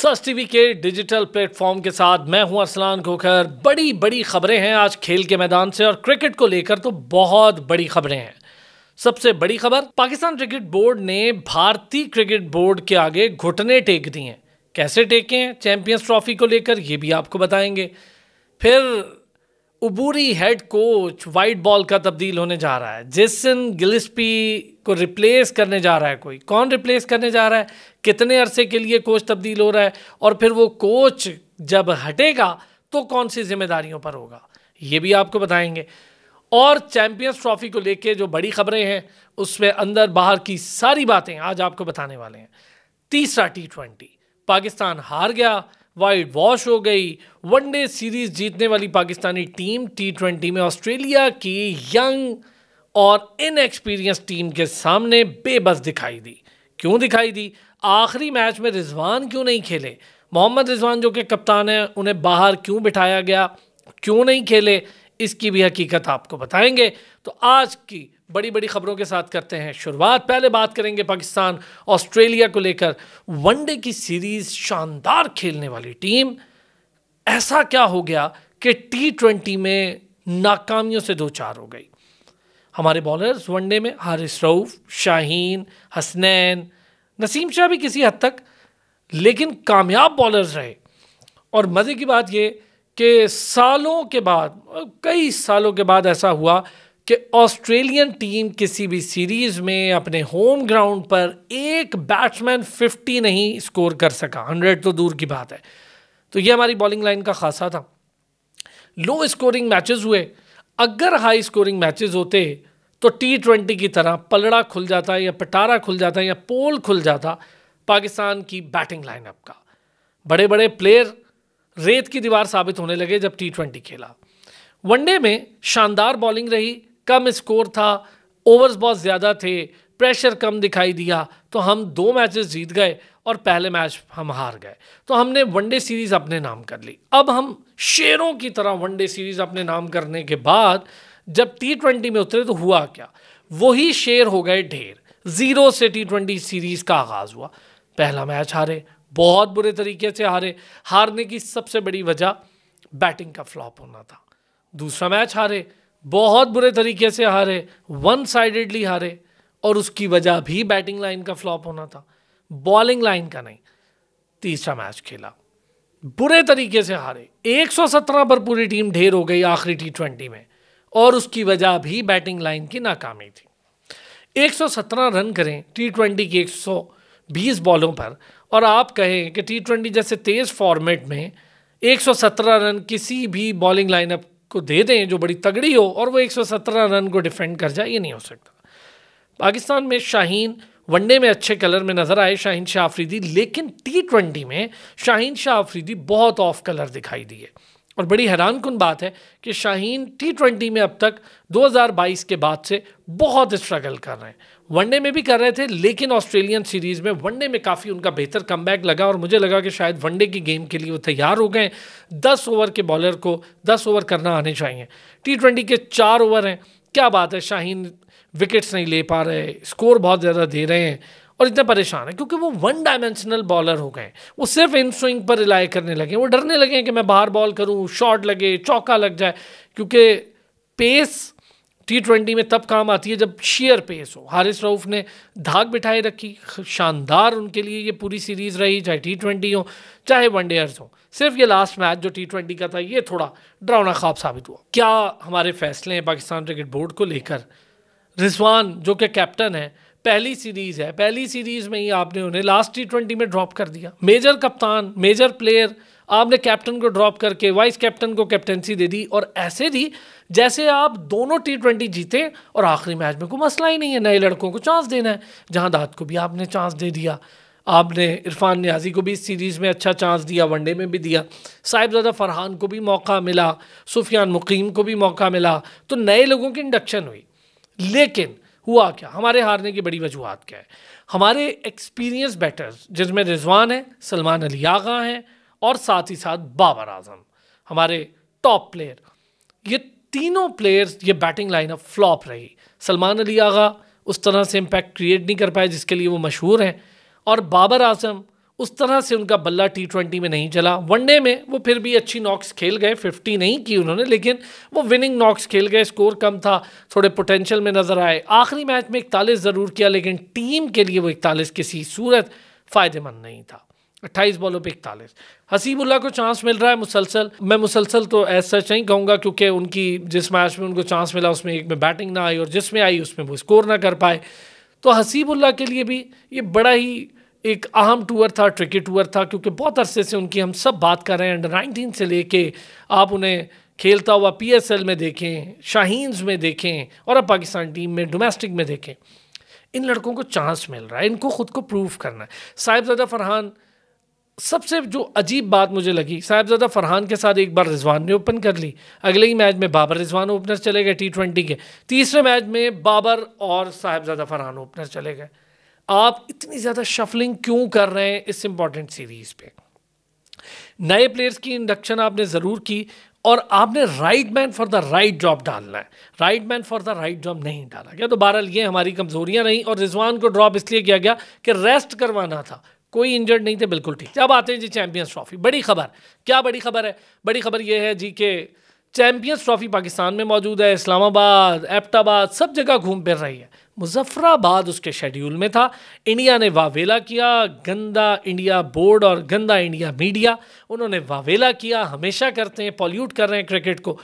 सस TV के digital platform के साथ मैं हूं अरसलान खोखर बड़ी बड़ी खबरें हैं आज खेल के मैदान से और क्रिकेट को लेकर तो बहुत बड़ी खबरें हैं सबसे बड़ी खबर पाकिस्तान क्रिकेट बोर्ड ने भारतीय क्रिकेट बोर्ड के आगे घुटने टेक दिए हैं कैसे टेके हैं चैंपियंस ट्रॉफी को लेकर ये भी आपको बताएंगे फिर उबूरी हेड कोच वाइट बॉल का तब्दील होने जा रहा है जेसन गिलिस्पी को रिप्लेस करने जा रहा है कोई कौन रिप्लेस करने जा रहा है कितने अरसे के लिए कोच तब्दील हो रहा है और फिर वो कोच जब हटेगा तो कौन सी जिम्मेदारियों पर होगा ये भी आपको बताएंगे और चैंपियंस ट्रॉफी को लेके जो बड़ी खबरें हैं उसमें अंदर बाहर की सारी बातें आज आपको बताने वाले हैं तीसरा टी ट्वेंटी पाकिस्तान हार गया वाइट वॉश हो गई वनडे सीरीज जीतने वाली पाकिस्तानी टीम टी ट्वेंटी में ऑस्ट्रेलिया की यंग और इनएक्सपीरियंस टीम के सामने बेबस दिखाई दी क्यों दिखाई दी आखिरी मैच में रिजवान क्यों नहीं खेले मोहम्मद रिजवान जो कि कप्तान हैं उन्हें बाहर क्यों बिठाया गया क्यों नहीं खेले इसकी भी हकीकत आपको बताएंगे तो आज की बड़ी बड़ी खबरों के साथ करते हैं शुरुआत पहले बात करेंगे पाकिस्तान ऑस्ट्रेलिया को लेकर वनडे की सीरीज़ शानदार खेलने वाली टीम ऐसा क्या हो गया कि टी ट्वेंटी में नाकामियों से दो चार हो गई हमारे बॉलर्स वनडे में हारिस रऊफ शाहीन हसनैन नसीम शाह भी किसी हद तक लेकिन कामयाब बॉलर्स रहे और मज़े की बात ये कि सालों के बाद कई सालों के बाद ऐसा हुआ कि ऑस्ट्रेलियन टीम किसी भी सीरीज़ में अपने होम ग्राउंड पर एक बैट्समैन 50 नहीं स्कोर कर सका 100 तो दूर की बात है तो ये हमारी बॉलिंग लाइन का खासा था लो स्कोरिंग मैचेस हुए अगर हाई स्कोरिंग मैचेस होते तो टी ट्वेंटी की तरह पलड़ा खुल जाता या पटारा खुल जाता या पोल खुल जाता पाकिस्तान की बैटिंग लाइनअप का बड़े बड़े प्लेयर रेत की दीवार साबित होने लगे जब टी ट्वेंटी खेला वनडे में शानदार बॉलिंग रही कम स्कोर था ओवर्स बहुत ज़्यादा थे प्रेशर कम दिखाई दिया तो हम दो मैचेस जीत गए और पहले मैच हम हार गए तो हमने वनडे सीरीज़ अपने नाम कर ली अब हम शेरों की तरह वनडे सीरीज़ अपने नाम करने के बाद जब टी ट्वेंटी में उतरे तो हुआ क्या वही शेर हो गए ढेर ज़ीरो से टी ट्वेंटी सीरीज़ का आगाज़ हुआ पहला मैच हारे बहुत बुरे तरीके से हारे हारने की सबसे बड़ी वजह बैटिंग का फ्लॉप होना था दूसरा मैच हारे बहुत बुरे तरीके से हारे वन साइडेडली हारे और उसकी वजह भी बैटिंग लाइन का फ्लॉप होना था बॉलिंग लाइन का नहीं तीसरा मैच खेला बुरे तरीके से हारे 117 पर पूरी टीम ढेर हो गई आखिरी टी ट्वेंटी में और उसकी वजह भी बैटिंग लाइन की नाकामी थी 117 रन करें टी ट्वेंटी की 120 बॉलों पर और आप कहें कि टी ट्वेंटी जैसे तेज़ फॉर्मेट में 117 रन किसी भी बॉलिंग लाइनअप को दे दें जो बड़ी तगड़ी हो और वो 117 रन को डिफेंड कर जाए ये नहीं हो सकता पाकिस्तान में शाहीन वनडे में अच्छे कलर में नज़र आए शाहीन शाह आफरीदी लेकिन टी ट्वेंटी में शाहीन शाह आफरीदी बहुत ऑफ कलर दिखाई दिए और बड़ी हैरान कन बात है कि शाहीन टी ट्वेंटी में अब तक 2022 के बाद से बहुत स्ट्रगल कर रहे हैं वनडे में भी कर रहे थे लेकिन ऑस्ट्रेलियन सीरीज़ में वनडे में काफ़ी उनका बेहतर कम लगा और मुझे लगा कि शायद वनडे की गेम के लिए वो तैयार हो गए दस ओवर के बॉलर को दस ओवर करना आने चाहिए टी ट्वेंटी के चार ओवर हैं क्या बात है शाहीन विकेट्स नहीं ले पा रहे स्कोर बहुत ज़्यादा दे रहे हैं और इतने परेशान है क्योंकि वो वन डायमेंशनल बॉलर हो गए वो सिर्फ इन स्विंग पर रिलाई करने लगे वो डरने लगे कि मैं बाहर बॉल करूँ शॉट लगे चौका लग जाए क्योंकि पेस टी ट्वेंटी में तब काम आती है जब शेयर पेस हो हारिस रऊफ ने धाक बिठाए रखी शानदार उनके लिए ये पूरी सीरीज़ रही चाहे टी ट्वेंटी हो चाहे वनडेयर्स हो सिर्फ ये लास्ट मैच जो टी ट्वेंटी का था ये थोड़ा डरावना ख्वाब साबित हुआ क्या हमारे फैसले हैं पाकिस्तान क्रिकेट बोर्ड को लेकर रिजवान जो कि कैप्टन है पहली सीरीज़ है पहली सीरीज़ में ही आपने उन्हें लास्ट टी ट्वेंटी में ड्रॉप कर दिया मेजर कप्तान मेजर प्लेयर आपने कैप्टन को ड्रॉप करके वाइस कैप्टन को कैप्टनसी दे दी और ऐसे दी जैसे आप दोनों टी ट्वेंटी जीते और आखिरी मैच में कोई मसला ही नहीं है नए लड़कों को चांस देना है जहाँ दाद को भी आपने चांस दे दिया आपने इरफान न्याजी को भी इस सीरीज़ में अच्छा चांस दिया वनडे में भी दिया साहिबजादा फरहान को भी मौका मिला सुफियान मुकीम को भी मौका मिला तो नए लोगों की इंडक्शन हुई लेकिन हुआ क्या हमारे हारने की बड़ी वजूहत क्या है हमारे एक्सपीरियंस बैटर्स जिसमें रिजवान हैं सलमान अली आगा हैं और साथ ही साथ बाबर आजम हमारे टॉप प्लेयर ये तीनों प्लेयर्स ये बैटिंग लाइनअप फ्लॉप रही सलमान अली आगा उस तरह से इम्पैक्ट क्रिएट नहीं कर पाए जिसके लिए वो मशहूर हैं और बाबर आजम उस तरह से उनका बल्ला टी ट्वेंटी में नहीं चला वनडे में वो फिर भी अच्छी नॉक्स खेल गए फिफ्टी नहीं की उन्होंने लेकिन वो विनिंग नॉक्स खेल गए स्कोर कम था थोड़े पोटेंशियल में नज़र आए आखिरी मैच में इकतालीस ज़रूर किया लेकिन टीम के लिए वो इकतालीस किसी सूरत फ़ायदेमंद नहीं था अट्ठाईस बॉलों पे इकतालीस हसीबुल्ला को चांस मिल रहा है मुसलसल मैं मुसलसल तो एज सच नहीं कहूँगा क्योंकि उनकी जिस मैच में उनको चांस मिला उसमें एक में बैटिंग ना आई और जिसमें आई उसमें वो स्कोर ना कर पाए तो हसीबुल्ला के लिए भी ये बड़ा ही एक अहम टूर था ट्रिकेट टूर था क्योंकि बहुत अरसे से उनकी हम सब बात कर रहे हैं अंडर नाइनटीन से लेके आप उन्हें खेलता हुआ एल में देखें शाहीनस में देखें और अब पाकिस्तान टीम में डोमेस्टिक में देखें इन लड़कों को चांस मिल रहा है इनको खुद को प्रूव करना है साहिबजादा फरहान सबसे जो अजीब बात मुझे लगी साहेबजादा फरहान के साथ एक बार रिजवान ने ओपन कर ली अगले ही मैच में बाबर रिजवान ओपनर चले गए टी ट्वेंटी के तीसरे मैच में बाबर और साहेबजादा फरहान ओपनर चले गए आप इतनी ज़्यादा शफलिंग क्यों कर रहे हैं इस इम्पॉर्टेंट सीरीज़ पे नए प्लेयर्स की इंडक्शन आपने ज़रूर की और आपने right man for the right job डालना है right man for the right job नहीं डाला गया तो बहरहाल ये हमारी कमजोरियां रहीं और रिजवान को ड्रॉप इसलिए किया गया कि रेस्ट करवाना था कोई इंजर्ड नहीं थे बिल्कुल ठीक अब आते हैं जी चैंपियंस ट्रॉफी बड़ी खबर क्या बड़ी खबर है बड़ी खबर यह है जी के चैंपियंस ट्रॉफी पाकिस्तान में मौजूद है इस्लामाबाद एपटाबाद सब जगह घूम फिर रही है मुजफ्फराबाद उसके शेड्यूल में था इंडिया ने वावेला किया गंदा इंडिया बोर्ड और गंदा इंडिया मीडिया उन्होंने वावेला किया हमेशा करते हैं पॉल्यूट कर रहे हैं क्रिकेट को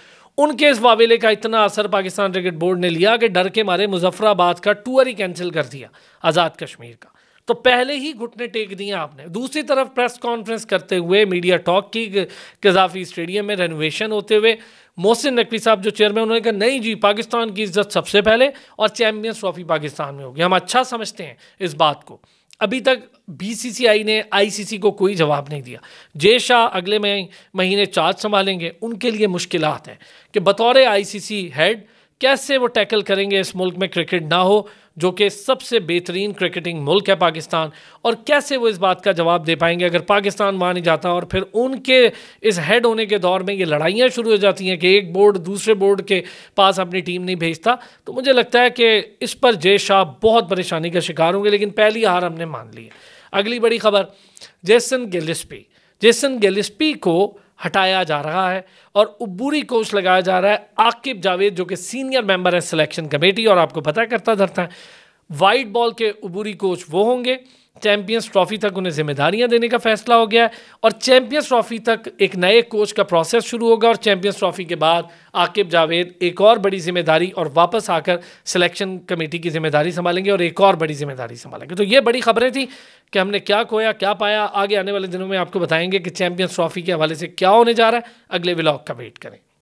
उनके इस वावेले का इतना असर पाकिस्तान क्रिकेट बोर्ड ने लिया कि डर के मारे मुजफ्फराबाद का टूर ही कैंसिल कर दिया आज़ाद कश्मीर का तो पहले ही घुटने टेक दिए आपने दूसरी तरफ प्रेस कॉन्फ्रेंस करते हुए मीडिया टॉक की कजाफी स्टेडियम में रेनोवेशन होते हुए मोहसिन नकवी साहब जो चेयरमैन उन्होंने कहा नहीं जी पाकिस्तान की इज्जत सबसे पहले और चैम्पियंस ट्रॉफी पाकिस्तान में होगी हम अच्छा समझते हैं इस बात को अभी तक बीसीसीआई ने आईसीसी को कोई जवाब नहीं दिया जय शाह अगले मही, महीने चार्ज संभालेंगे उनके लिए मुश्किल हैं कि बतौर आईसीसी हेड कैसे वो टैकल करेंगे इस मुल्क में क्रिकेट ना हो जो कि सबसे बेहतरीन क्रिकेटिंग मुल्क है पाकिस्तान और कैसे वो इस बात का जवाब दे पाएंगे अगर पाकिस्तान वहाँ नहीं जाता और फिर उनके इस हेड होने के दौर में ये लड़ाइयाँ शुरू हो जाती हैं कि एक बोर्ड दूसरे बोर्ड के पास अपनी टीम नहीं भेजता तो मुझे लगता है कि इस पर जय शाह बहुत परेशानी का शिकार होंगे लेकिन पहली हार हमने मान ली है अगली बड़ी खबर जेसन गेलिस्पी जेसन गेलिस्पी को हटाया जा रहा है और उबूरी कोच लगाया जा रहा है आकिब जावेद जो कि सीनियर मेंबर है सिलेक्शन कमेटी और आपको पता करता धरता है वाइट बॉल के उबूरी कोच वो होंगे चैंपियंस ट्रॉफी तक उन्हें जिम्मेदारियां देने का फैसला हो गया है और चैंपियंस ट्रॉफी तक एक नए कोच का प्रोसेस शुरू होगा और चैंपियंस ट्रॉफी के बाद आकिब जावेद एक और बड़ी जिम्मेदारी और वापस आकर सिलेक्शन कमेटी की जिम्मेदारी संभालेंगे और एक और बड़ी जिम्मेदारी संभालेंगे तो ये बड़ी खबरें थी कि हमने क्या खोया क्या पाया आगे आने वाले दिनों में आपको बताएंगे कि चैंपियंस ट्रॉफी के हवाले से क्या होने जा रहा है अगले ब्लॉग का वेट करें